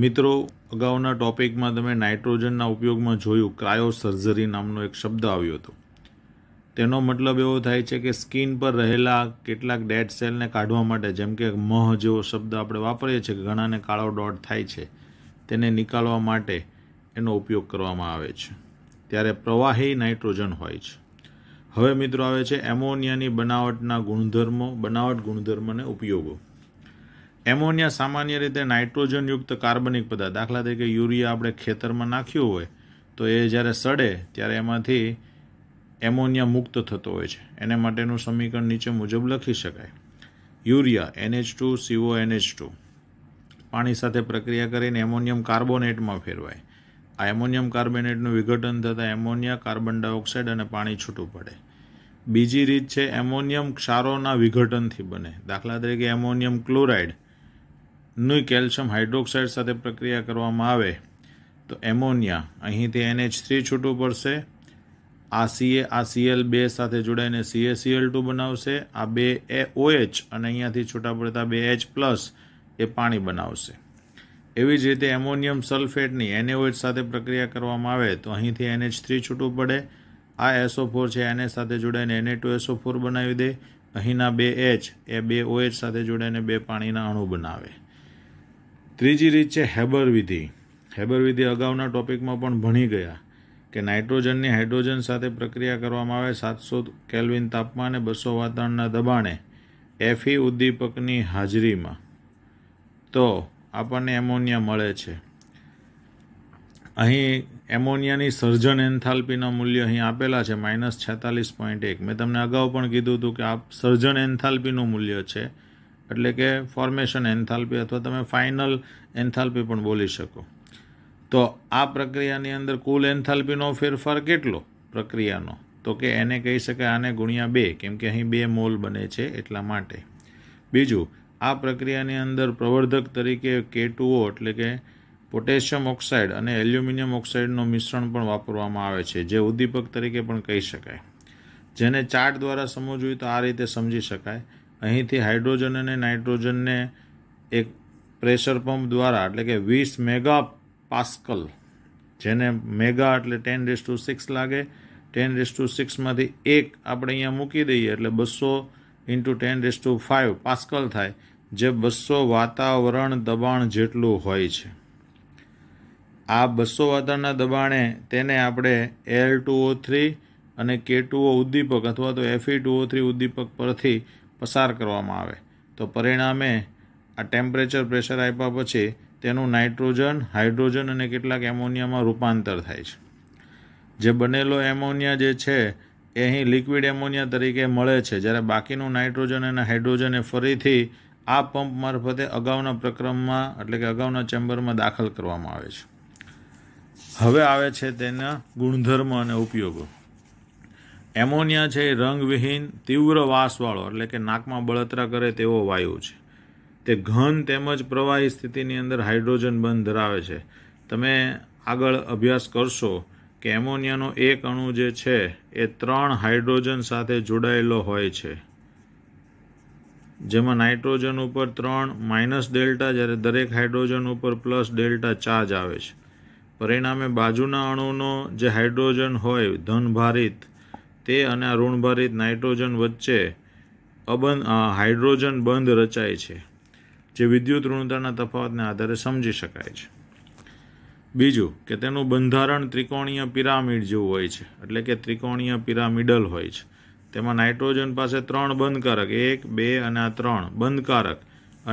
મિત્રો અગાઉના ટોપિકમાં તમે નાઇટ્રોજનના ઉપયોગમાં જોયું ક્રાયો સર્જરી નામનો એક શબ્દ આવ્યો હતો તેનો મતલબ એવો થાય છે કે સ્કિન પર રહેલા કેટલાક ડેડ સેલને કાઢવા માટે જેમ કે મહ જેવો શબ્દ આપણે વાપરીએ છીએ કે ઘણાને કાળો ડોટ થાય છે તેને નીકાળવા માટે એનો ઉપયોગ કરવામાં આવે છે ત્યારે પ્રવાહી નાઇટ્રોજન હોય છે હવે મિત્રો આવે છે એમોનિયાની બનાવટના ગુણધર્મો બનાવટ ગુણધર્મને ઉપયોગો એમોનિયા સામાન્ય રીતે નાઇટ્રોજનયુક્ત કાર્બનિક પદાર્થ દાખલા તરીકે યુરિયા આપણે ખેતરમાં નાખ્યું હોય તો એ જ્યારે સડે ત્યારે એમાંથી એમોનિયા મુક્ત થતો હોય છે એને માટેનું સમીકરણ નીચે મુજબ લખી શકાય urea NH two CO NH two પાણી સાથે પ્રક્રિયા કરીને એમોનિયમ કાર્બોનેટમાં ફેરવાય આ એમોનિયમ કાર્બોનેટનું વિઘટન થતાં એમોનિયા કાર્બન ડાયોક્સાઇડ અને પાણી છૂટું પડે બીજી રીત છે એમોનિયમ ક્ષારોના વિઘટનથી બને દાખલા તરીકે એમોનિયમ ક્લોરાઇડ નું કેલ્શિયમ હાઇડ્રોક્સાઇડ સાથે પ્રક્રિયા કરવામાં આવે તો એમોનિયા અહીંથી એનએચ થ્રી છૂટું પડશે આ સીએ આ સીએલ બે સાથે જોડાઈને સીએસીએલ ટુ બનાવશે આ બે એ ઓએચ અને અહીંયાથી છૂટા પડતા બે એચ પ્લસ એ પાણી બનાવશે એવી જ રીતે એમોનિયમ સલ્ફેટની એનએઓએચ સાથે પ્રક્રિયા કરવામાં આવે તો અહીંથી એનએચ થ્રી છૂટું પડે આ એસઓ ફોર છે એને સાથે જોડાઈને એને ટુ એસઓ ફોર બનાવી દે અહીંના બે એચ એ બે ઓએચ સાથે જોડાઈને બે પાણીના અણુ બનાવે ત્રીજી રીત છે હેબર વિધિ હેબર વિધિ અગાઉના ટોપિકમાં પણ ભણી ગયા કે નાઇટ્રોજનની હાઇડ્રોજન સાથે પ્રક્રિયા કરવામાં આવે સાતસો કેલ્વિન તાપમાને બસો વાતાવરણના દબાણે એફી ઉદ્દીપકની હાજરીમાં તો આપણને એમોનિયા મળે છે અહીં એમોનિયાની સર્જન એન્થાલ્પીના મૂલ્ય અહીં આપેલા છે માઇનસ છેતાલીસ પોઈન્ટ એક મેં તમને અગાઉ પણ કીધું હતું કે આ સર્જન એન્થાલ્પીનું મૂલ્ય છે એટલે કે ફોર્મેશન એન્થાલ્પી અથવા તમે ફાઇનલ એન્થાલ્પી પણ બોલી શકો તો આ પ્રક્રિયાની અંદર કુલ એન્થાલ્પીનો ફેરફાર કેટલો પ્રક્રિયાનો તો કે એને કહી શકાય આને ગુણ્યા બે કેમ કે અહીં બે મોલ બને છે એટલા માટે બીજું આ પ્રક્રિયાની અંદર પ્રવર્ધક તરીકે કે એટલે કે પોટેશિયમ ઓક્સાઇડ અને એલ્યુમિનિયમ ઓક્સાઇડનું મિશ્રણ પણ વાપરવામાં આવે છે જે ઉદ્દીપક તરીકે પણ કહી શકાય જેને ચાર્ટ દ્વારા સમજવું તો આ રીતે સમજી શકાય અહીંથી હાઇડ્રોજન અને નાઇટ્રોજનને એક પ્રેશર પંપ દ્વારા એટલે કે વીસ મેગા પાસ્કલ જેને મેગા એટલે ટેન ડેસ ટુ સિક્સ લાગે ટેન ડેસ ટુ સિક્સમાંથી એક આપણે અહીંયા મૂકી દઈએ એટલે બસો ઇન્ટુ ટેન ડેસ ટુ ફાઇવ પાસ્કલ થાય જે બસો વાતાવરણ દબાણ જેટલું હોય છે આ બસો વાતાવરણના દબાણે તેને આપણે એલ ટુ ઓ થ્રી અને કે ટુ ઓ ઉદ્દીપક અથવા તો એફઈ ટુ ઓ થ્રી ઉદ્દીપક પરથી પસાર કરવામાં આવે તો પરિણામે આ ટેમ્પરેચર પ્રેશર આપ્યા પછી તેનું નાઇટ્રોજન હાઇડ્રોજન અને કેટલાક એમોનિયામાં રૂપાંતર થાય છે જે બનેલો એમોનિયા જે છે એ અહીં લિક્વિડ એમોનિયા તરીકે મળે છે જ્યારે બાકીનું નાઇટ્રોજન અને હાઇડ્રોજન એ ફરીથી આ પંપ મારફતે અગાઉના પ્રક્રમમાં એટલે કે અગાઉના ચેમ્બરમાં દાખલ કરવામાં આવે છે હવે આવે છે તેના ગુણધર્મ અને ઉપયોગો એમોનિયા છે એ રંગવિહીન તીવ્ર વાસવાળો એટલે કે નાકમાં બળતરા કરે તેવો વાયુ છે તે ઘન તેમજ પ્રવાહી સ્થિતિની અંદર હાઇડ્રોજન બંધ ધરાવે છે તમે આગળ અભ્યાસ કરશો કે એમોનિયાનો એક અણુ જે છે એ ત્રણ હાઇડ્રોજન સાથે જોડાયેલો હોય છે જેમાં નાઇટ્રોજન ઉપર ત્રણ માઇનસ ડેલ્ટા જ્યારે દરેક હાઇડ્રોજન ઉપર પ્લસ ડેલ્ટા ચાર્જ આવે છે પરિણામે બાજુના અણુનો જે હાઇડ્રોજન હોય ધન ભારિત તે અને આ ઋણભરિત નાઇટ્રોજન વચ્ચે અબંધ હાઇડ્રોજન બંધ રચાય છે જે વિદ્યુત ઋણતાના તફાવતને આધારે સમજી શકાય છે બીજું કે તેનું બંધારણ ત્રિકોણીય પિરામિડ જેવું હોય છે એટલે કે ત્રિકોણીય પિરામિડલ હોય છે તેમાં નાઇટ્રોજન પાસે ત્રણ બંધકારક એક બે અને આ ત્રણ બંધકારક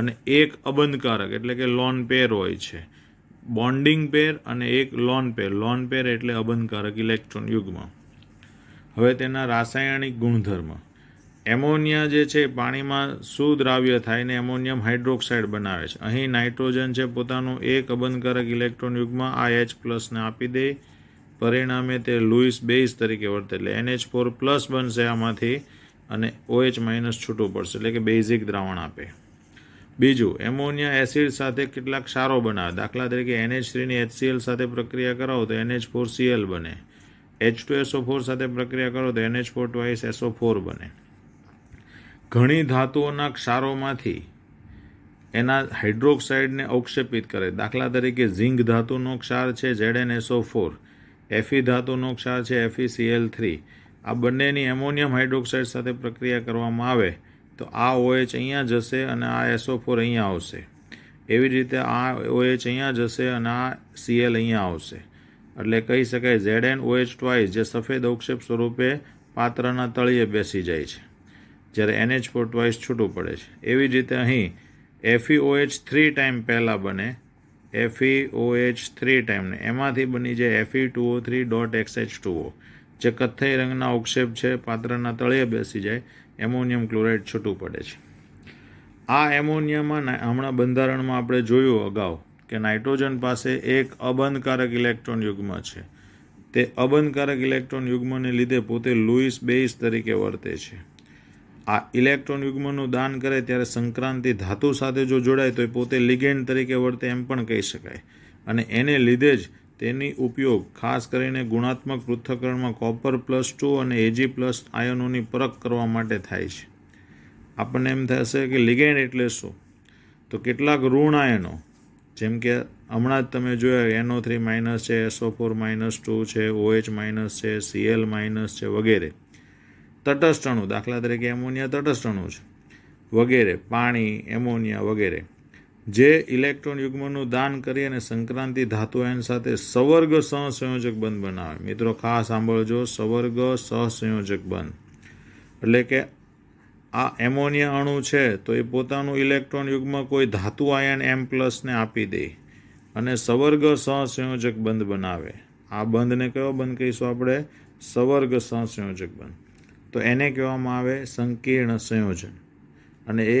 અને એક અબંધકારક એટલે કે લોન પેર હોય છે બોન્ડિંગ પેર અને એક લોન પેર લોન પેર એટલે અબંધકારક ઇલેક્ટ્રોન યુગમાં હવે તેના રાસાયણિક ગુણધર્મ એમોનિયા જે છે પાણીમાં સુદ્રાવ્ય થાયને એમોનિયમ હાઇડ્રોક્સાઇડ બનાવે છે અહીં નાઇટ્રોજન છે પોતાનું એક અબંધકારક ઇલેક્ટ્રોન યુગમાં આ એચ પ્લસને આપી દે પરિણામે તે લુઇસ બેઝ તરીકે વર્તે એટલે એનએચ ફોર પ્લસ બનશે આમાંથી અને ઓએચ માઇનસ છૂટું પડશે એટલે કે બેઝિક દ્રાવણ આપે બીજું એમોનિયા એસિડ સાથે કેટલાક ક્ષારો બનાવે દાખલા તરીકે એનએચ થ્રીની એચસીએલ સાથે પ્રક્રિયા કરાવો તો એનએચ ફોર સીએલ બને એચ ટુ એસઓ ફોર સાથે પ્રક્રિયા કરો તો N H four twice SO four બને ઘણી ધાતુઓના ક્ષારોમાંથી એના હાઇડ્રોક્સાઇડને અવક્ષેપિત કરે દાખલા તરીકે ઝીંક ધાતુનો ક્ષાર છે ઝેડ એસઓ ફોર એફી ધાતુનો ક્ષાર છે એફી એલ થ્રી આ બંનેની એમોનિયમ હાઇડ્રોક્સાઇડ સાથે પ્રક્રિયા કરવામાં આવે તો આ ઓએચ અહીંયા જશે અને આ એસઓ ફોર અહીંયા આવશે એવી રીતે આ ઓએચ અહીંયા જશે અને આ સીએલ અહીંયા આવશે એટલે કહી શકાય ઝેડ એન ઓએચ ટ્વાઇસ જે સફેદ અવક્ષેપ સ્વરૂપે પાત્રના તળિયે બેસી જાય છે જ્યારે એનએચ ફોર ટ્વાઇસ છૂટું પડે છે એવી જ રીતે અહીં એફઈઓએચ થ્રી ટાઈમ પહેલાં બને એફઈઓએચ થ્રી ટાઈમને એમાંથી બની જાય Fe two O three dot xH two O જે કથ્થઈ રંગના અવક્ષેપ છે પાત્રના તળિયે બેસી જાય એમોનિયમ ક્લોરાઇડ છૂટું પડે છે આ એમોનિયામાં હમણાં બંધારણમાં આપણે જોયું અગાઉ કે નાઇટ્રોજન પાસે એક અબંધકારક ઇલેક્ટ્રોન યુગ્મ છે તે અબંધકારક ઇલેક્ટ્રોન યુગ્મને લીધે પોતે લુઇસ બેઇસ તરીકે વર્તે છે આ ઇલેક્ટ્રોન યુગ્મનું દાન કરે ત્યારે સંક્રાંતિ ધાતુ સાથે જો જોડાય તો એ પોતે લિગેન્ડ તરીકે વર્તે એમ પણ કહી શકાય અને એને લીધે જ તેની ઉપયોગ ખાસ કરીને ગુણાત્મક પૃથ્થકરણમાં કોપર પ્લસ ટુ અને એજી પ્લસ આયનોની પરખ કરવા માટે થાય છે આપણને એમ થશે કે લિગેન્ડ એટલે શું તો કેટલાક ઋણ આયનો જેમ કે હમણાં જ તમે જોયા એનઓ થ્રી માઇનસ છે એસઓ ફોર માઇનસ ટુ છે ઓએચ માઇનસ છે સીએલ માઇનસ છે વગેરે તટસ્થણું દાખલા તરીકે એમોનિયા તટસ્થણું છે વગેરે પાણી એમોનિયા વગેરે જે ઇલેક્ટ્રોન યુગ્મનું દાન કરી અને સંક્રાંતિ ધાતુ એન સાથે સવર્ગ સહસંયોજક બંધ બનાવે મિત્રો ખાસ સાંભળજો સવર્ગ સહસંયોજક બંધ એટલે કે આ એમોનિયા અણુ છે તો એ પોતાનું ઇલેક્ટ્રોન યુગમાં કોઈ ધાતુ આયન એમ પ્લસને આપી દે અને સવર્ગ સહસંયોજક બંધ બનાવે આ બંધને કયો બંધ કહીશું આપણે સવર્ગ સહસંયોજક બંધ તો એને કહેવામાં આવે સંકીર્ણ સંયોજન અને એ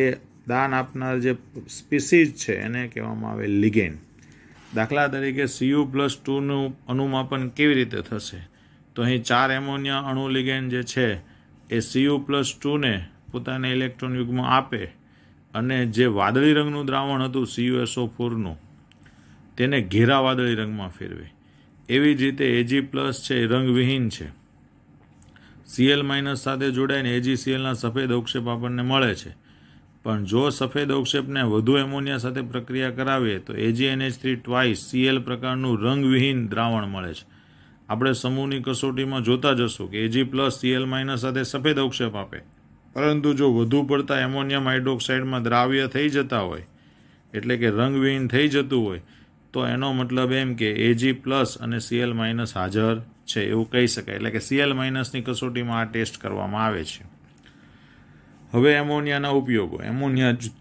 દાન આપનાર જે સ્પીસીઝ છે એને કહેવામાં આવે લિગેન દાખલા તરીકે સીયુ પ્લસ ટુનું અનુમાપન કેવી રીતે થશે તો અહીં ચાર એમોનિયા અણુ લિગેન જે છે એ સીયુ પ્લસ ટુને પોતાને ઇલેક્ટ્રોન યુગમાં આપે અને જે વાદળી રંગનું દ્રાવણ હતું સીયુએસઓ ફોરનું તેને ઘેરા વાદળી રંગમાં ફેરવે એવી જ રીતે એજી પ્લસ છે એ રંગવિહીન છે સીએલ માઇનસ સાથે જોડાઈને એજી સીએલના સફેદ અવક્ષેપ આપણને મળે છે પણ જો સફેદ અવક્ષેપને વધુ એમોનિયા સાથે પ્રક્રિયા કરાવીએ તો Ag N H three twice Cl પ્રકારનું રંગવિહીન દ્રાવણ મળે છે આપણે સમૂહની કસોટીમાં જોતા જશું કે એજી પ્લસ સીએલ માઇનસ સાથે સફેદ અવક્ષેપ આપે પરંતુ જો વધુ પડતા એમોનિયમ હાઇડ્રોક્સાઇડમાં દ્રાવ્ય થઈ જતા હોય એટલે કે રંગવિહીન થઈ જતું હોય તો એનો મતલબ એમ કે એજી પ્લસ અને સીએલ માઇનસ હાજર છે એવું કહી શકાય એટલે કે સીએલ માઇનસની કસોટીમાં આ ટેસ્ટ કરવામાં આવે છે હવે એમોનિયાના ઉપયોગો એમોનિયા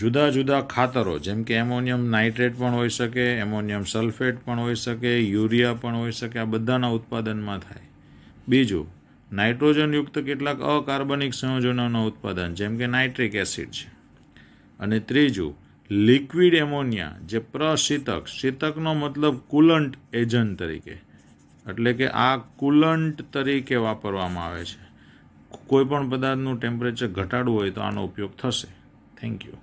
જુદા જુદા ખાતરો જેમ કે એમોનિયમ નાઇટ્રેટ પણ હોઈ શકે એમોનિયમ સલ્ફેટ પણ હોઈ શકે યુરિયા પણ હોઈ શકે આ બધાના ઉત્પાદનમાં થાય બીજું નાઇટ્રોજનયુક્ત કેટલાક અકાર્બનિક સંયોજનોનું ઉત્પાદન જેમ કે નાઇટ્રિક એસિડ છે અને ત્રીજું લિક્વિડ એમોનિયા જે પ્રશીતક શીતકનો મતલબ કુલંટ એજન્ટ તરીકે એટલે કે આ કુલંટ તરીકે વાપરવામાં આવે છે કોઈપણ પદાર્થનું ટેમ્પરેચર ઘટાડવું હોય તો આનો ઉપયોગ થશે થેન્ક યુ